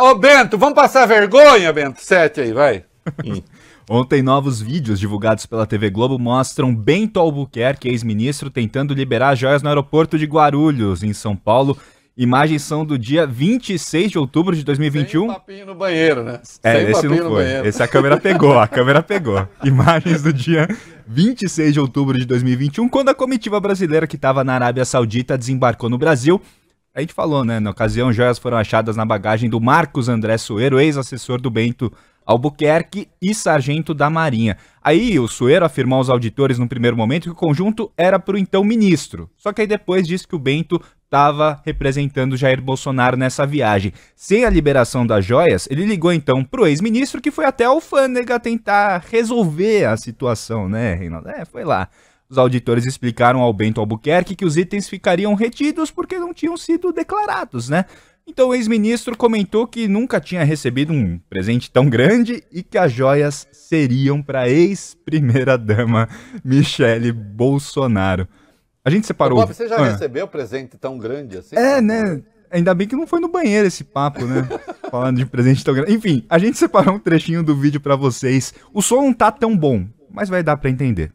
Ô Bento, vamos passar vergonha, Bento? Sete aí, vai. Hum. Ontem, novos vídeos divulgados pela TV Globo mostram Bento Albuquerque, ex-ministro, tentando liberar joias no aeroporto de Guarulhos, em São Paulo. Imagens são do dia 26 de outubro de 2021. Sem papinho no banheiro, né? É, esse não foi. Esse a câmera pegou, a câmera pegou. Imagens do dia 26 de outubro de 2021, quando a comitiva brasileira que estava na Arábia Saudita desembarcou no Brasil a gente falou, né? Na ocasião, joias foram achadas na bagagem do Marcos André Soeiro, ex-assessor do Bento Albuquerque e sargento da Marinha. Aí o Soeiro afirmou aos auditores no primeiro momento que o conjunto era para o então ministro. Só que aí depois disse que o Bento estava representando Jair Bolsonaro nessa viagem. Sem a liberação das joias, ele ligou então para o ex-ministro que foi até a alfândega tentar resolver a situação, né, Reinaldo? É, foi lá. Os auditores explicaram ao Bento Albuquerque que os itens ficariam retidos porque não tinham sido declarados, né? Então o ex-ministro comentou que nunca tinha recebido um presente tão grande e que as joias seriam para ex-primeira-dama Michele Bolsonaro. A gente separou. Bob, você já ah. recebeu presente tão grande assim? É, né? Ainda bem que não foi no banheiro esse papo, né? Falando de presente tão grande. Enfim, a gente separou um trechinho do vídeo para vocês. O som não tá tão bom, mas vai dar para entender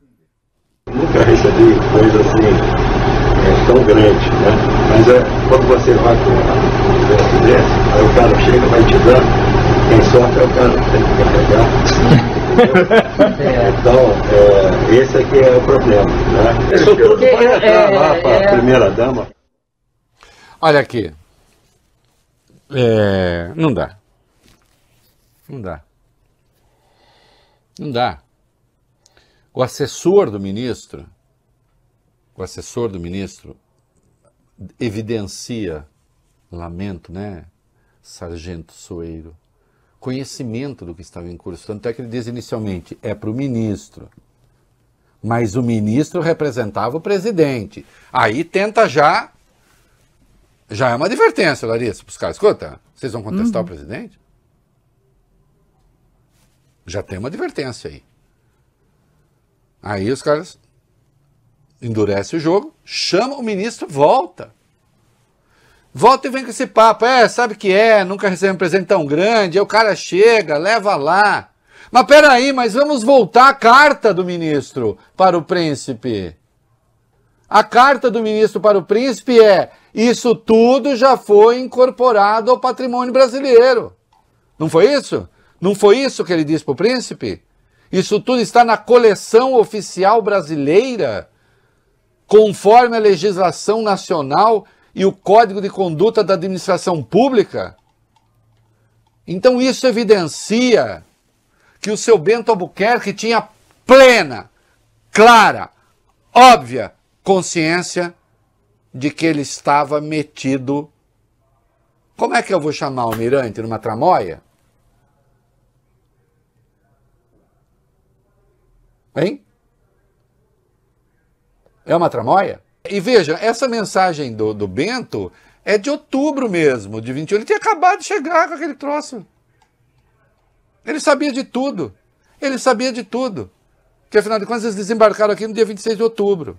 concorrência de coisa assim é, tão grande, né? Mas é, quando você vai com um universo desse, aí o cara chega, vai te dando, quem sofre é o cara que tem que carregar. então, é, esse aqui é o problema. Né? Isso tudo vai entrar é, lá é, para a é. primeira-dama. Olha aqui. É, não dá. Não dá. Não dá. O assessor do ministro, o assessor do ministro evidencia, lamento, né, sargento Soeiro, conhecimento do que estava em curso. Tanto é que ele diz inicialmente, é para o ministro. Mas o ministro representava o presidente. Aí tenta já. Já é uma advertência, Larissa, para os caras. Escuta, vocês vão contestar uhum. o presidente? Já tem uma advertência aí. Aí os caras endurecem o jogo, chamam o ministro, volta. Volta e vem com esse papo. É, sabe que é, nunca recebeu um presente tão grande. Aí o cara chega, leva lá. Mas peraí, mas vamos voltar à carta do ministro para o príncipe. A carta do ministro para o príncipe é: isso tudo já foi incorporado ao patrimônio brasileiro. Não foi isso? Não foi isso que ele disse para o príncipe? Isso tudo está na coleção oficial brasileira, conforme a legislação nacional e o Código de Conduta da Administração Pública? Então isso evidencia que o seu Bento Albuquerque tinha plena, clara, óbvia consciência de que ele estava metido. Como é que eu vou chamar o Mirante numa tramóia? Hein? É uma tramóia? E veja, essa mensagem do, do Bento é de outubro mesmo, de 21. Ele tinha acabado de chegar com aquele troço. Ele sabia de tudo. Ele sabia de tudo. Porque, afinal de contas, eles desembarcaram aqui no dia 26 de outubro.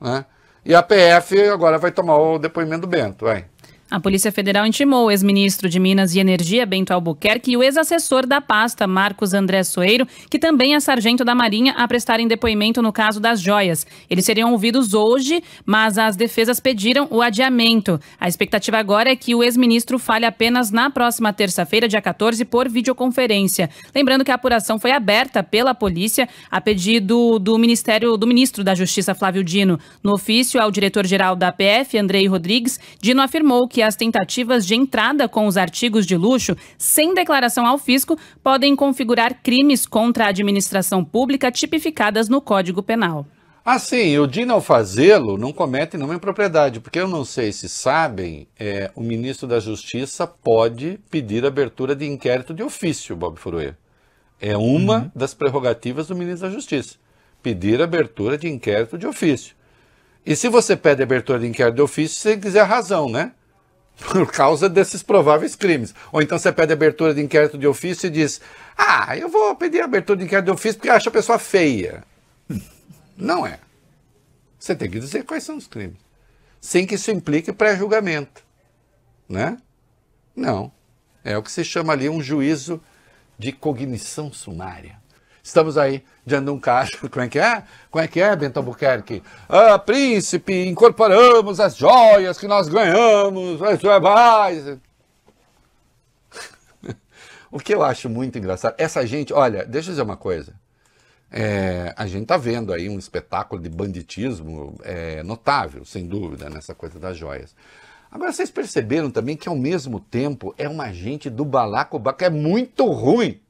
Né? E a PF agora vai tomar o depoimento do Bento. Vai. A Polícia Federal intimou o ex-ministro de Minas e Energia, Bento Albuquerque, e o ex-assessor da pasta, Marcos André Soeiro, que também é sargento da Marinha, a prestarem depoimento no caso das joias. Eles seriam ouvidos hoje, mas as defesas pediram o adiamento. A expectativa agora é que o ex-ministro fale apenas na próxima terça-feira, dia 14, por videoconferência. Lembrando que a apuração foi aberta pela polícia a pedido do Ministério do Ministro da Justiça, Flávio Dino. No ofício ao diretor-geral da PF, Andrei Rodrigues, Dino afirmou que que as tentativas de entrada com os artigos de luxo sem declaração ao fisco podem configurar crimes contra a administração pública tipificadas no Código Penal. Assim, o de não fazê-lo não comete nenhuma impropriedade, porque eu não sei se sabem, é, o ministro da Justiça pode pedir abertura de inquérito de ofício, Bob Furuê. É uma uhum. das prerrogativas do ministro da Justiça, pedir abertura de inquérito de ofício. E se você pede abertura de inquérito de ofício, você quiser razão, né? por causa desses prováveis crimes. Ou então você pede abertura de inquérito de ofício e diz: Ah, eu vou pedir abertura de inquérito de ofício porque acho a pessoa feia. Não é. Você tem que dizer quais são os crimes. Sem que isso implique pré-julgamento. Né? Não. É o que se chama ali um juízo de cognição sumária. Estamos aí diante de um caso. Como é que é? Como é que é, Bento Albuquerque? Ah, príncipe, incorporamos as joias que nós ganhamos. Isso é mais. o que eu acho muito engraçado, essa gente, olha, deixa eu dizer uma coisa. É, a gente está vendo aí um espetáculo de banditismo é, notável, sem dúvida, nessa coisa das joias. Agora, vocês perceberam também que, ao mesmo tempo, é um agente do balacobaco, é muito ruim.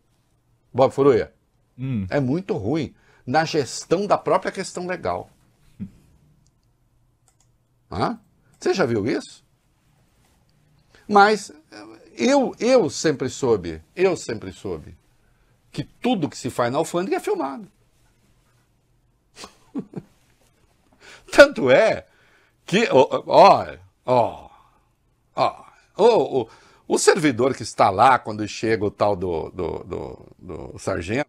Bob Furuia. Hum. É muito ruim na gestão da própria questão legal. Ah? Você já viu isso? Mas eu, eu sempre soube, eu sempre soube que tudo que se faz na alfândega é filmado. Tanto é que, olha, ó, ó, o servidor que está lá quando chega o tal do, do, do, do sargento,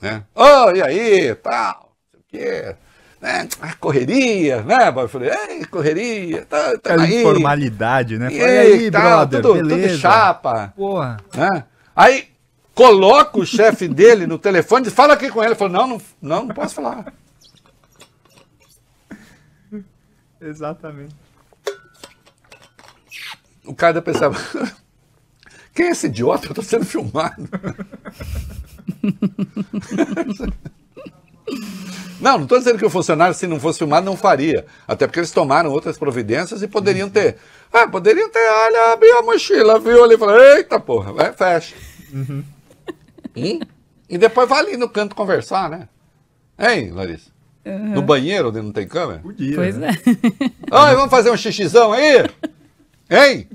né? Oh, e aí, tal, não sei o quê. Né? A ah, correria, né? Eu falei, ei, correria, tá, tá aí. Informalidade, né? E aí, tal, brother, tudo, beleza. tudo chapa. Porra. Né? Aí coloca o chefe dele no telefone e fala aqui com ele. Ele falou, não, não, não, não posso falar. Exatamente. O cara pensava, quem é esse idiota? Eu tô sendo filmado. não, não estou dizendo que o funcionário, se não fosse filmado, não faria. Até porque eles tomaram outras providências e poderiam uhum. ter. Ah, poderiam ter, olha, abriu a mochila, viu ali e falou, eita porra, vai, fecha. Uhum. E, e depois vai ali no canto conversar, né? Hein, Larissa? Uhum. No banheiro onde não tem câmera? Podia. Né? Pois né? é. Oi, vamos fazer um xixizão aí? hein?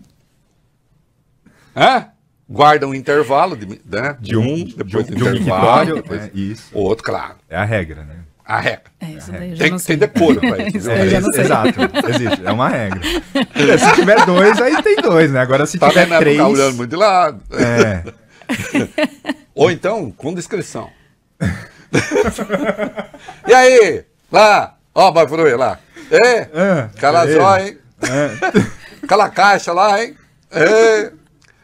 Hã? guarda um intervalo de, né, de um, depois de, um, de um intervalo, né? isso. o outro, claro. É a regra, né? A regra. É, isso daí Tem que ter decoro para isso. É, exato, existe, é uma regra. se tiver dois, aí tem dois, né? Agora se tá tiver é três... Tá olhando muito de lado. É. Ou então, com descrição. e aí? Lá! Ó, Bafrui, lá. Ê, é, ah, calazó, hein? É. Cala caixa lá, hein? Ê,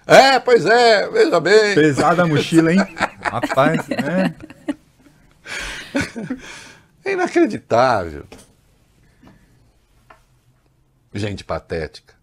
é, pois é, veja bem. Pesada a mochila, hein? Rapaz, né? É inacreditável. Gente patética.